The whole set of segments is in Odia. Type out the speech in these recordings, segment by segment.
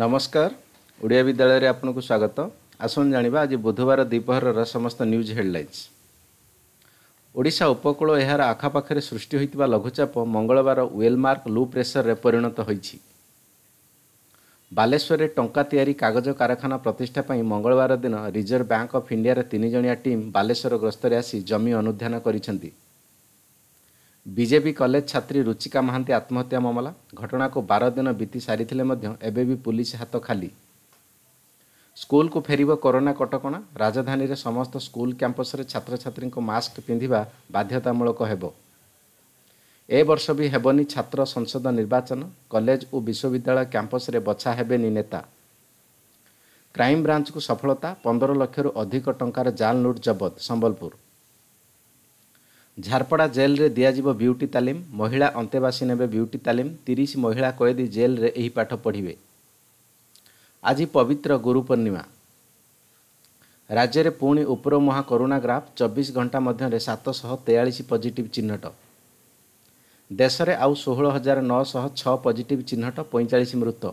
ନମସ୍କାର ଓଡ଼ିଆ ବିଦ୍ୟାଳୟରେ ଆପଣଙ୍କୁ ସ୍ୱାଗତ ଆସନ୍ତୁ ଜାଣିବା ଆଜି ବୁଧବାର ଦ୍ୱିପହରର ସମସ୍ତ ନ୍ୟୁଜ୍ ହେଡ଼ଲାଇନ୍ସ ଓଡ଼ିଶା ଉପକୂଳ ଏହାର ଆଖପାଖରେ ସୃଷ୍ଟି ହୋଇଥିବା ଲଘୁଚାପ ମଙ୍ଗଳବାର ୱେଲମାର୍କ ଲୁ ପ୍ରେସରରେ ପରିଣତ ହୋଇଛି ବାଲେଶ୍ୱରରେ ଟଙ୍କା ତିଆରି କାଗଜ କାରଖାନା ପ୍ରତିଷ୍ଠା ପାଇଁ ମଙ୍ଗଳବାର ଦିନ ରିଜର୍ଭ ବ୍ୟାଙ୍କ ଅଫ୍ ଇଣ୍ଡିଆର ତିନିଜଣିଆ ଟିମ୍ ବାଲେଶ୍ୱର ଗସ୍ତରେ ଆସି ଜମି ଅନୁଧ୍ୟାନ କରିଛନ୍ତି ବିଜେପି କଲେଜ ଛାତ୍ରୀ ରୁଚିକା ମହାନ୍ତି ଆତ୍ମହତ୍ୟା ମାମଲା ଘଟଣାକୁ ବାର ଦିନ ବିତି ସାରିଥିଲେ ମଧ୍ୟ ଏବେ ବି ପୁଲିସ ହାତ ଖାଲି ସ୍କୁଲକୁ ଫେରିବ କରୋନା କଟକଣା ରାଜଧାନୀରେ ସମସ୍ତ ସ୍କୁଲ କ୍ୟାମ୍ପସରେ ଛାତ୍ରଛାତ୍ରୀଙ୍କୁ ମାସ୍କ ପିନ୍ଧିବା ବାଧ୍ୟତାମୂଳକ ହେବ ଏ ବର୍ଷ ବି ହେବନି ଛାତ୍ର ସଂସଦ ନିର୍ବାଚନ କଲେଜ ଓ ବିଶ୍ୱବିଦ୍ୟାଳୟ କ୍ୟାମ୍ପସରେ ବଛା ହେବେନି ନେତା କ୍ରାଇମ୍ବ୍ରାଞ୍ଚକୁ ସଫଳତା ପନ୍ଦର ଲକ୍ଷରୁ ଅଧିକ ଟଙ୍କାର ଜାଲ୍ ନୋଟ୍ ଜବତ ସମ୍ବଲପୁର ଝାରପଡ଼ା ଜେଲ୍ରେ ଦିଆଯିବ ବିୟୁଟି ତାଲିମ୍ ମହିଳା ଅନ୍ତେବାସୀ ନେବେ ବିୟୁଟି ତାଲିମ୍ ତିରିଶ ମହିଳା କଏଦୀ ଜେଲ୍ରେ ଏହି ପାଠ ପଢ଼ିବେ ଆଜି ପବିତ୍ର ଗୁରୁ ପୂର୍ଣ୍ଣିମା ରାଜ୍ୟରେ ପୁଣି ଉପରମୁହାଁ କରୋନା ଗ୍ରାଫ୍ ଚବିଶ ଘଣ୍ଟା ମଧ୍ୟରେ ସାତଶହ ତେୟାଳିଶ ପଜିଟିଭ୍ ଚିହ୍ନଟ ଦେଶରେ ଆଉ ଷୋହଳ ହଜାର ନଅଶହ ଛଅ ପଜିଟିଭ୍ ଚିହ୍ନଟ ପଇଁଚାଳିଶ ମୃତ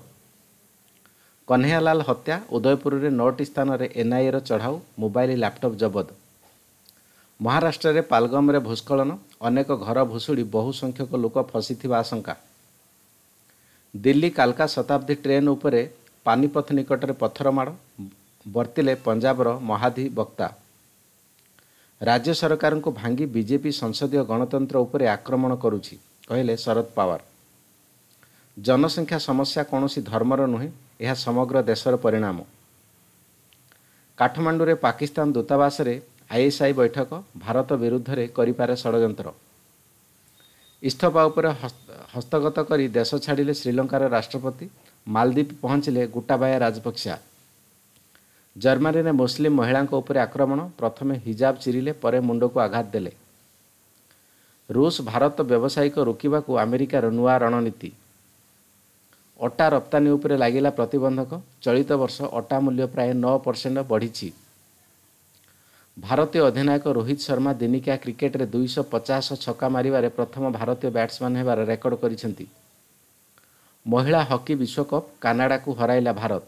କହ୍ନୈୟାଲାଲ ହତ୍ୟା ଉଦୟପୁରରେ ନଅଟି ସ୍ଥାନରେ ଏନ୍ଆଇଏର ଚଢ଼ାଉ ମୋବାଇଲ ଲ୍ୟାପଟପ୍ ଜବତ ମହାରାଷ୍ଟ୍ରରେ ପାଲଗମରେ ଭୂସ୍ଖଳନ ଅନେକ ଘର ଭୁଶୁଡ଼ି ବହୁ ସଂଖ୍ୟକ ଲୋକ ଫସିଥିବା ଆଶଙ୍କା ଦିଲ୍ଲୀ କାଲକା ଶତାବ୍ଦୀ ଟ୍ରେନ୍ ଉପରେ ପାନିପଥ ନିକଟରେ ପଥର ମାଡ଼ ବର୍ତ୍ତିଲେ ପଞ୍ଜାବର ମହାଧିବକ୍ତା ରାଜ୍ୟ ସରକାରଙ୍କୁ ଭାଙ୍ଗି ବିଜେପି ସଂସଦୀୟ ଗଣତନ୍ତ୍ର ଉପରେ ଆକ୍ରମଣ କରୁଛି କହିଲେ ଶରଦ ପାୱାର ଜନସଂଖ୍ୟା ସମସ୍ୟା କୌଣସି ଧର୍ମର ନୁହେଁ ଏହା ସମଗ୍ର ଦେଶର ପରିଣାମ କାଠମାଣ୍ଡୁରେ ପାକିସ୍ତାନ ଦୂତାବାସରେ ଆଇଏସ୍ଆଇ ବୈଠକ ଭାରତ ବିରୁଦ୍ଧରେ କରିପାରେ ଷଡ଼ଯନ୍ତ୍ର ଇସ୍ତଫା ଉପରେ ହସ୍ତଗତ କରି ଦେଶ ଛାଡ଼ିଲେ ଶ୍ରୀଲଙ୍କାର ରାଷ୍ଟ୍ରପତି ମାଲଦୀପ ପହଞ୍ଚିଲେ ଗୋଟାବାୟା ରାଜପକ୍ଷା ଜର୍ମାନୀରେ ମୁସଲିମ୍ ମହିଳାଙ୍କ ଉପରେ ଆକ୍ରମଣ ପ୍ରଥମେ ହିଜାବ ଚିରିଲେ ପରେ ମୁଣ୍ଡକୁ ଆଘାତ ଦେଲେ ରୁଷ ଭାରତ ବ୍ୟବସାୟିକ ରୋକିବାକୁ ଆମେରିକାର ନୂଆ ରଣନୀତି ଅଟା ରପ୍ତାନୀ ଉପରେ ଲାଗିଲା ପ୍ରତିବନ୍ଧକ ଚଳିତ ବର୍ଷ ଅଟା ମୂଲ୍ୟ ପ୍ରାୟ ନଅ ପରସେଣ୍ଟ ବଢ଼ିଛି ଭାରତୀୟ ଅଧିନାୟକ ରୋହିତ ଶର୍ମା ଦିନିକିଆ କ୍ରିକେଟରେ ଦୁଇଶହ ପଚାଶ ଛକା ମାରିବାରେ ପ୍ରଥମ ଭାରତୀୟ ବ୍ୟାଟ୍ସମ୍ୟାନ୍ ହେବାର ରେକର୍ଡ କରିଛନ୍ତି ମହିଳା ହକି ବିଶ୍ୱକପ୍ କାନାଡ଼ାକୁ ହରାଇଲା ଭାରତ